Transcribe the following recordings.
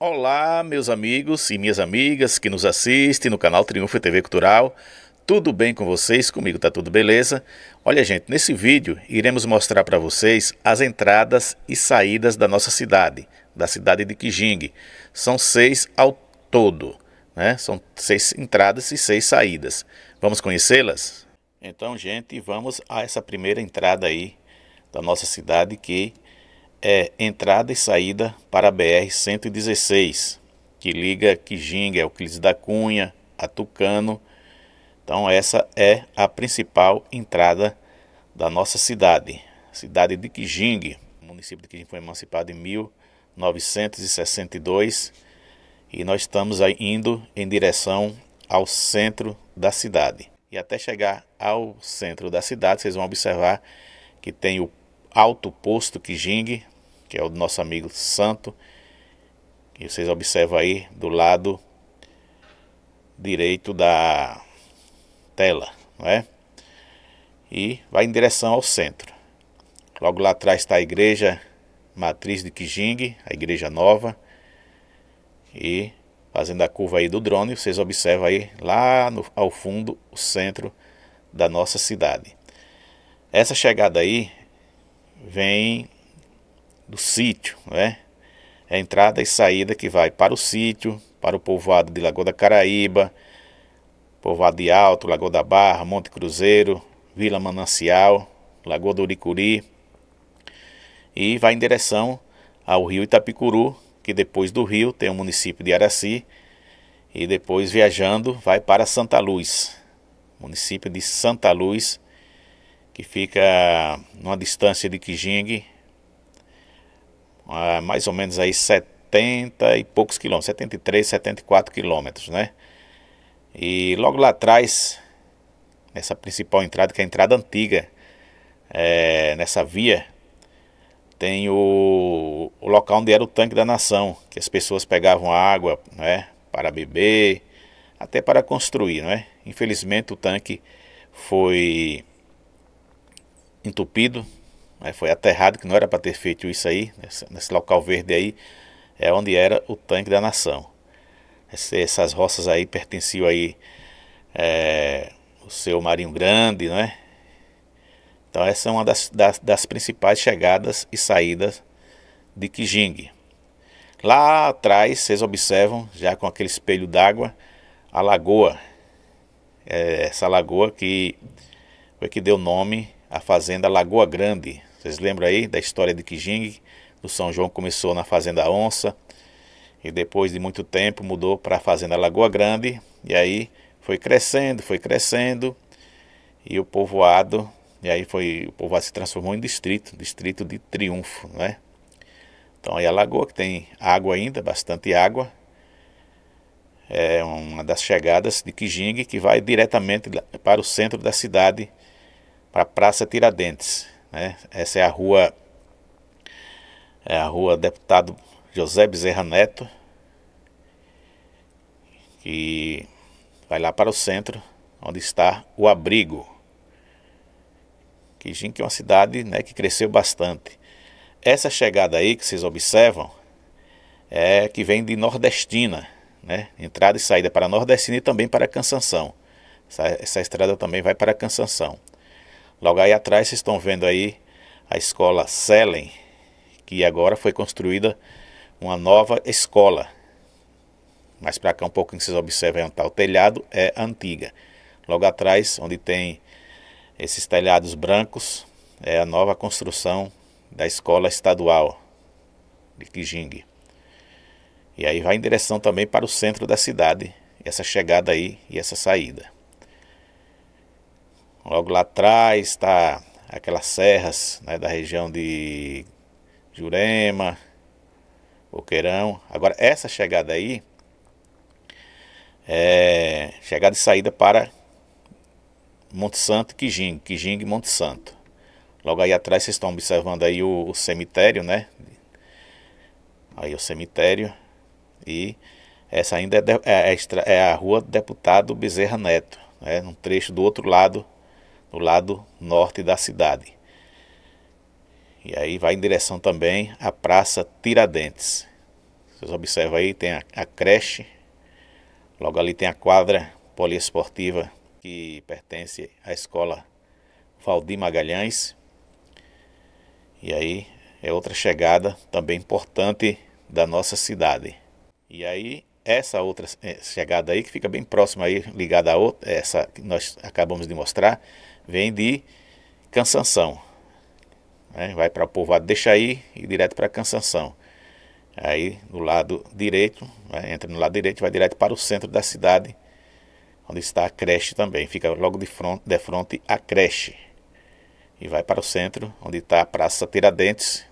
Olá, meus amigos e minhas amigas que nos assistem no canal Triunfo TV Cultural. Tudo bem com vocês? Comigo tá tudo beleza? Olha, gente, nesse vídeo iremos mostrar para vocês as entradas e saídas da nossa cidade, da cidade de Quijingue. São seis ao todo, né? São seis entradas e seis saídas. Vamos conhecê-las? Então, gente, vamos a essa primeira entrada aí da nossa cidade que é entrada e saída para a BR-116, que liga Quijinga, Euclides da Cunha, a Tucano. Então essa é a principal entrada da nossa cidade, cidade de Quijingue. O município de Quijingue foi emancipado em 1962 e nós estamos indo em direção ao centro da cidade. E até chegar ao centro da cidade, vocês vão observar que tem o Alto Posto Kijing, que é o nosso amigo santo, que vocês observam aí do lado direito da tela, não é? E vai em direção ao centro. Logo lá atrás está a igreja matriz de Kijing, a igreja nova. E fazendo a curva aí do drone, vocês observam aí lá no, ao fundo o centro da nossa cidade. Essa chegada aí vem do sítio, né? É a entrada e saída que vai para o sítio, para o povoado de Lagoa da Caraíba, povoado de Alto, Lagoa da Barra, Monte Cruzeiro, Vila Manancial, Lagoa do Uricuri e vai em direção ao rio Itapicuru, que depois do rio tem o município de Araci e depois viajando vai para Santa Luz, município de Santa Luz, que fica numa distância de Kijing, mais ou menos aí 70 e poucos quilômetros, 73, 74 quilômetros, né? E logo lá atrás, nessa principal entrada, que é a entrada antiga, é, nessa via, tem o, o, local onde era o tanque da nação, que as pessoas pegavam água, né? Para beber, até para construir, não é? Infelizmente o tanque foi entupido, foi aterrado, que não era para ter feito isso aí, nesse, nesse local verde aí, é onde era o tanque da nação. Esse, essas roças aí pertenciam aí é, o seu Marinho Grande, não é? Então essa é uma das, das, das principais chegadas e saídas de Kijing. Lá atrás, vocês observam, já com aquele espelho d'água, a lagoa. É essa lagoa que foi que deu nome a fazenda Lagoa Grande. Vocês lembram aí da história de Kijing? Do São João começou na fazenda Onça e depois de muito tempo mudou para a fazenda Lagoa Grande e aí foi crescendo, foi crescendo e o povoado e aí foi o povoado se transformou em distrito, distrito de Triunfo, né? Então aí a lagoa que tem água ainda, bastante água. É uma das chegadas de Kijing que vai diretamente para o centro da cidade para a Praça Tiradentes. Né? Essa é a rua é a rua Deputado José Bezerra Neto, que vai lá para o centro, onde está o abrigo. Quijim, que é uma cidade né, que cresceu bastante. Essa chegada aí que vocês observam é que vem de Nordestina, né? Entrada e saída para Nordestina e também para Cansanção. Essa, essa estrada também vai para Cansanção. Logo aí atrás vocês estão vendo aí a escola Selen, que agora foi construída uma nova escola. Mas para cá um pouquinho vocês observem onde está o telhado, é antiga. Logo atrás, onde tem esses telhados brancos, é a nova construção da escola estadual de Kijing. E aí vai em direção também para o centro da cidade, essa chegada aí e essa saída. Logo lá atrás está aquelas serras né, da região de Jurema, Boqueirão. Agora, essa chegada aí é chegada e saída para Monte Santo, Quijingue, e Monte Santo. Logo aí atrás vocês estão observando aí o, o cemitério, né? Aí o cemitério e essa ainda é, é, é, é a rua Deputado Bezerra Neto, né? Um trecho do outro lado no lado norte da cidade. E aí vai em direção também à Praça Tiradentes. Vocês observam aí, tem a, a creche, logo ali tem a quadra poliesportiva que pertence à escola Valdir Magalhães. E aí é outra chegada também importante da nossa cidade. E aí essa outra eh, chegada aí que fica bem próxima aí ligada a outra, essa que nós acabamos de mostrar, vem de Cansanção. Né? Vai para o povoado Deixaí e direto para Cansanção. Aí no lado direito, né? entra no lado direito e vai direto para o centro da cidade, onde está a creche também. Fica logo de frente, de frente à creche. E vai para o centro, onde está a Praça Tiradentes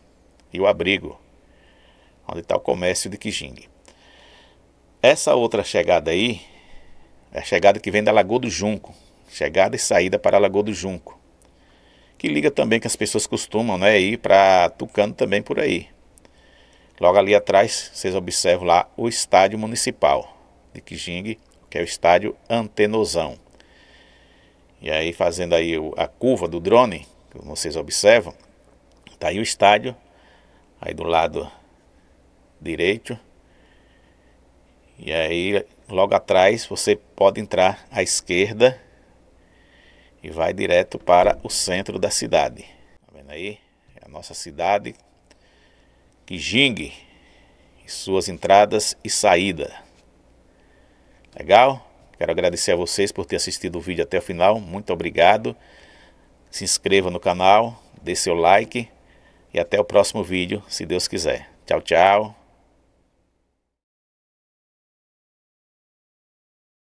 e o Abrigo, onde está o comércio de Quijingue. Essa outra chegada aí é a chegada que vem da Lagoa do Junco, chegada e saída para a Lagoa do Junco. Que liga também que as pessoas costumam né, ir para Tucano também por aí. Logo ali atrás, vocês observam lá o estádio municipal de Quijingue, que é o estádio Antenozão. E aí, fazendo aí a curva do drone, que vocês observam, está aí o estádio, aí do lado direito. E aí, logo atrás, você pode entrar à esquerda e vai direto para o centro da cidade. Tá vendo aí? É a nossa cidade Kijing e suas entradas e saída. Legal? Quero agradecer a vocês por ter assistido o vídeo até o final. Muito obrigado. Se inscreva no canal, dê seu like e até o próximo vídeo, se Deus quiser. Tchau, tchau.